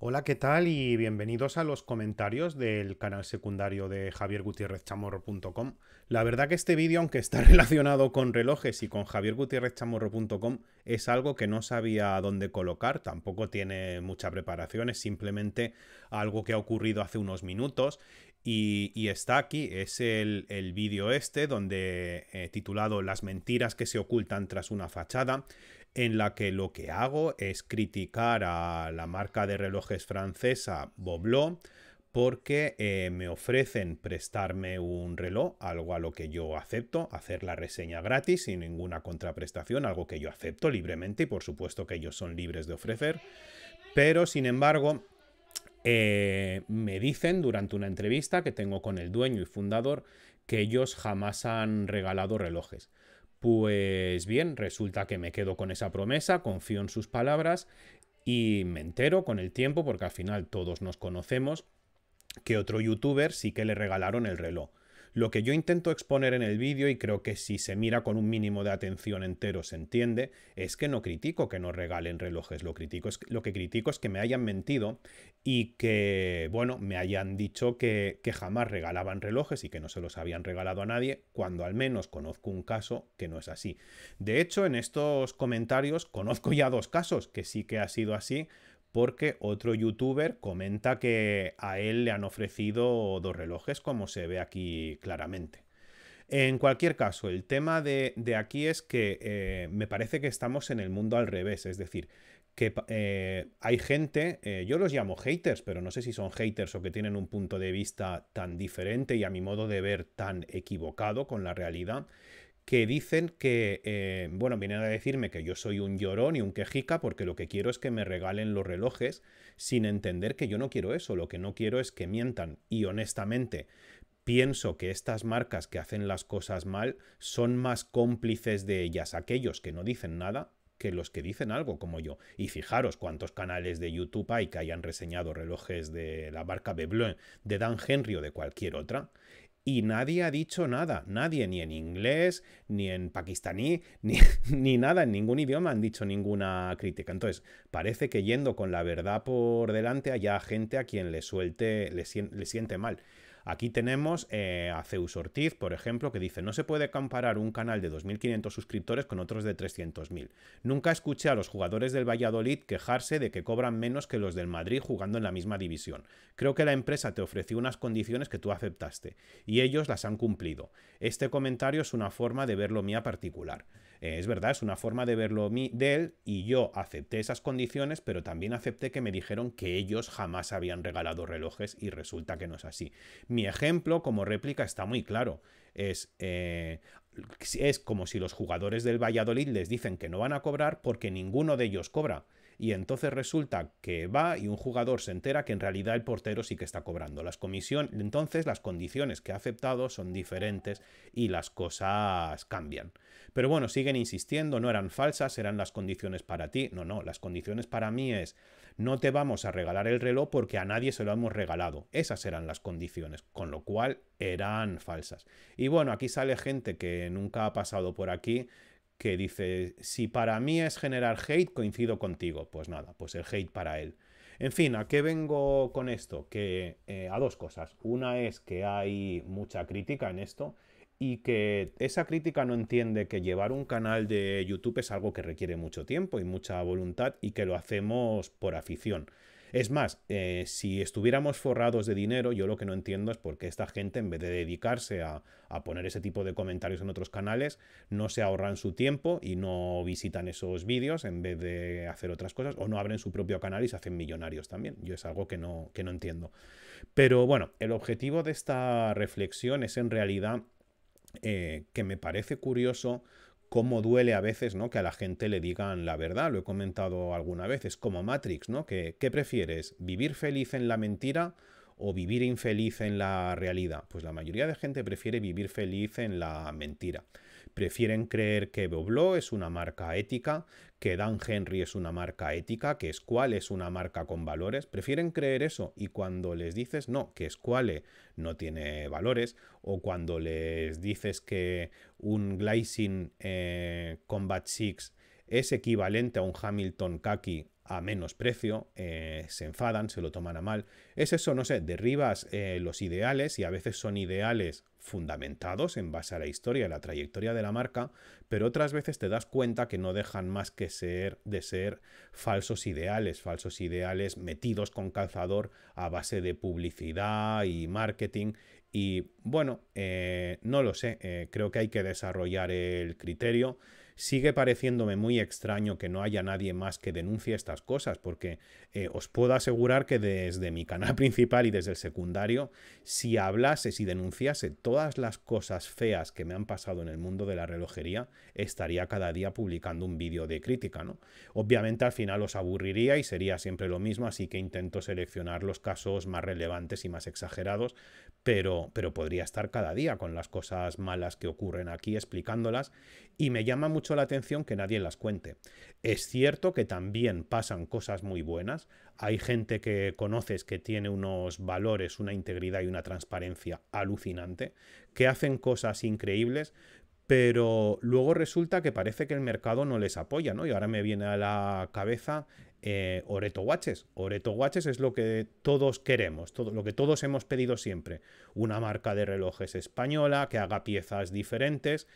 Hola, ¿qué tal? Y bienvenidos a los comentarios del canal secundario de javiergutierrezchamorro.com. La verdad que este vídeo, aunque está relacionado con relojes y con javiergutierrezchamorro.com, es algo que no sabía dónde colocar, tampoco tiene mucha preparación, es simplemente algo que ha ocurrido hace unos minutos y, está aquí, es el, vídeo este donde eh, titulado Las mentiras que se ocultan tras una fachada en la que lo que hago es criticar a la marca de relojes francesa boblot porque eh, me ofrecen prestarme un reloj, algo a lo que yo acepto, hacer la reseña gratis sin ninguna contraprestación, algo que yo acepto libremente y por supuesto que ellos son libres de ofrecer, pero sin embargo eh, me dicen durante una entrevista que tengo con el dueño y fundador que ellos jamás han regalado relojes. Pues bien, resulta que me quedo con esa promesa, confío en sus palabras y me entero con el tiempo, porque al final todos nos conocemos, que otro youtuber sí que le regalaron el reloj. Lo que yo intento exponer en el vídeo, y creo que si se mira con un mínimo de atención entero se entiende, es que no critico que no regalen relojes, lo, critico es, lo que critico es que me hayan mentido y que, bueno, me hayan dicho que, que jamás regalaban relojes y que no se los habían regalado a nadie, cuando al menos conozco un caso que no es así. De hecho, en estos comentarios conozco ya dos casos que sí que ha sido así, porque otro youtuber comenta que a él le han ofrecido dos relojes, como se ve aquí claramente. En cualquier caso, el tema de, aquí es que eh, me parece que estamos en el mundo al revés, es decir, que eh, hay gente, eh, yo los llamo haters, pero no sé si son haters o que tienen un punto de vista tan diferente y a mi modo de ver tan equivocado con la realidad, que dicen que, eh, bueno, vienen a decirme que yo soy un llorón y un quejica porque lo que quiero es que me regalen los relojes sin entender que yo no quiero eso, lo que no quiero es que mientan y honestamente pienso que estas marcas que hacen las cosas mal son más cómplices de ellas aquellos que no dicen nada que los que dicen algo como yo. Y fijaros cuántos canales de YouTube hay que hayan reseñado relojes de la marca Beblin, de Dan Henry o de cualquier otra y nadie ha dicho nada, nadie, ni en inglés, ni en pakistaní, ni, nada, en ningún idioma han dicho ninguna crítica. Entonces, parece que yendo con la verdad por delante haya gente a quien le suelte, le, le siente mal. Aquí tenemos eh, a Zeus Ortiz, por ejemplo, que dice, no se puede comparar un canal de 2.500 suscriptores con otros de 300.000. Nunca escuché a los jugadores del Valladolid quejarse de que cobran menos que los del Madrid jugando en la misma división. Creo que la empresa te ofreció unas condiciones que tú aceptaste, y ellos las han cumplido. Este comentario es una forma de verlo mía particular es verdad, es una forma de verlo de él y yo acepté esas condiciones, pero también acepté que me dijeron que ellos jamás habían regalado relojes y resulta que no es así. Mi ejemplo como réplica está muy claro. Es, eh, es como si los jugadores del Valladolid les dicen que no van a cobrar porque ninguno de ellos cobra y entonces resulta que va y un jugador se entera que en realidad el portero sí que está cobrando las comisiones, entonces las condiciones que ha aceptado son diferentes y las cosas cambian. Pero bueno, siguen insistiendo, no eran falsas, eran las condiciones para ti, no, no, las condiciones para mí es no te vamos a regalar el reloj porque a nadie se lo hemos regalado, esas eran las condiciones, con lo cual eran falsas. Y bueno, aquí sale gente que nunca ha pasado por aquí, que dice, si para mí es generar hate, coincido contigo. Pues nada, pues el hate para él. En fin, ¿a qué vengo con esto? Que eh, a dos cosas. Una es que hay mucha crítica en esto y que esa crítica no entiende que llevar un canal de YouTube es algo que requiere mucho tiempo y mucha voluntad y que lo hacemos por afición. Es más, eh, si estuviéramos forrados de dinero, yo lo que no entiendo es por qué esta gente, en vez de dedicarse a, poner ese tipo de comentarios en otros canales, no se ahorran su tiempo y no visitan esos vídeos en vez de hacer otras cosas, o no abren su propio canal y se hacen millonarios también. Yo es algo que no, que no entiendo. Pero bueno, el objetivo de esta reflexión es en realidad eh, que me parece curioso cómo duele a veces ¿no? que a la gente le digan la verdad. Lo he comentado alguna vez, es como Matrix, ¿no? ¿Qué, qué prefieres? ¿Vivir feliz en la mentira o vivir infeliz en la realidad? Pues la mayoría de gente prefiere vivir feliz en la mentira. Prefieren creer que Boblo es una marca ética, que Dan Henry es una marca ética, que Squale es una marca con valores. Prefieren creer eso y cuando les dices no, que Squale no tiene valores, o cuando les dices que un Glycine eh, Combat Six es equivalente a un Hamilton Khaki a menos precio, eh, se enfadan, se lo toman a mal. Es eso, no sé, derribas eh, los ideales y a veces son ideales fundamentados en base a la historia y la trayectoria de la marca, pero otras veces te das cuenta que no dejan más que ser de ser falsos ideales, falsos ideales metidos con calzador a base de publicidad y marketing. Y bueno, eh, no lo sé, creo que hay que desarrollar el criterio. Sigue pareciéndome muy extraño que no haya nadie más que denuncie estas cosas, porque eh, os puedo asegurar que desde mi canal principal y desde el secundario, si hablase, si denunciase todas las cosas feas que me han pasado en el mundo de la relojería, estaría cada día publicando un vídeo de crítica, ¿no? Obviamente al final os aburriría y sería siempre lo mismo, así que intento seleccionar los casos más relevantes y más exagerados, pero, pero podría estar cada día con las cosas malas que ocurren aquí explicándolas y me llama mucho la atención que nadie las cuente. Es cierto que también pasan cosas muy buenas. Hay gente que conoces que tiene unos valores, una integridad y una transparencia alucinante, que hacen cosas increíbles, pero luego resulta que parece que el mercado no les apoya, ¿no? Y ahora me viene a la cabeza eh, Oreto Watches. Oreto Watches es lo que todos queremos, todo, lo que todos hemos pedido siempre. Una marca de relojes española que haga piezas diferentes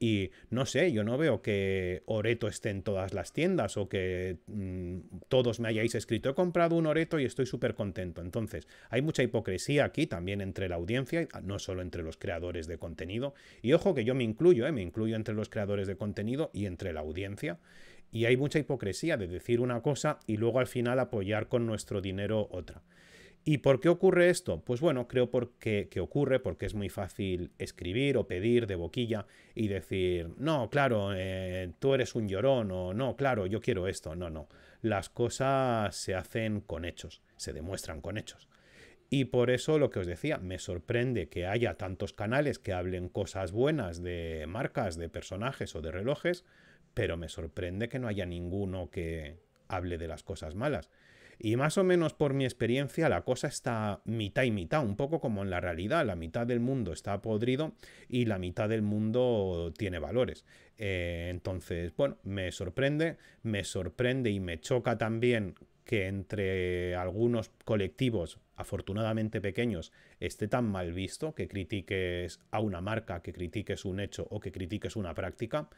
y no sé, yo no veo que Oreto esté en todas las tiendas o que mm, todos me hayáis escrito, he comprado un Oreto y estoy súper contento. Entonces, hay mucha hipocresía aquí también entre la audiencia, ah, no solo entre los creadores de contenido. Y ojo que yo me incluyo, ¿eh? me incluyo entre los creadores de contenido y entre la audiencia. Y hay mucha hipocresía de decir una cosa y luego al final apoyar con nuestro dinero otra. ¿Y por qué ocurre esto? Pues bueno, creo porque, que ocurre porque es muy fácil escribir o pedir de boquilla y decir, no, claro, eh, tú eres un llorón o no, claro, yo quiero esto. No, no. Las cosas se hacen con hechos, se demuestran con hechos. Y por eso lo que os decía, me sorprende que haya tantos canales que hablen cosas buenas de marcas, de personajes o de relojes, pero me sorprende que no haya ninguno que hable de las cosas malas. Y más o menos por mi experiencia la cosa está mitad y mitad, un poco como en la realidad, la mitad del mundo está podrido y la mitad del mundo tiene valores. Eh, entonces, bueno, me sorprende, me sorprende y me choca también que entre algunos colectivos, afortunadamente pequeños, esté tan mal visto que critiques a una marca, que critiques un hecho o que critiques una práctica.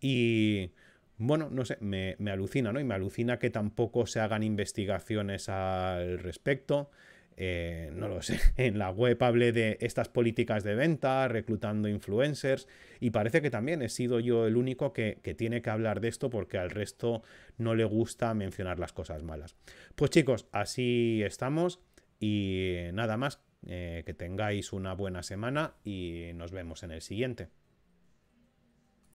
Y bueno, no sé, me, alucina, ¿no? Y me alucina que tampoco se hagan investigaciones al respecto. Eh, no lo sé, en la web hablé de estas políticas de venta, reclutando influencers, y parece que también he sido yo el único que, tiene que hablar de esto porque al resto no le gusta mencionar las cosas malas. Pues chicos, así estamos y nada más, eh, que tengáis una buena semana y nos vemos en el siguiente.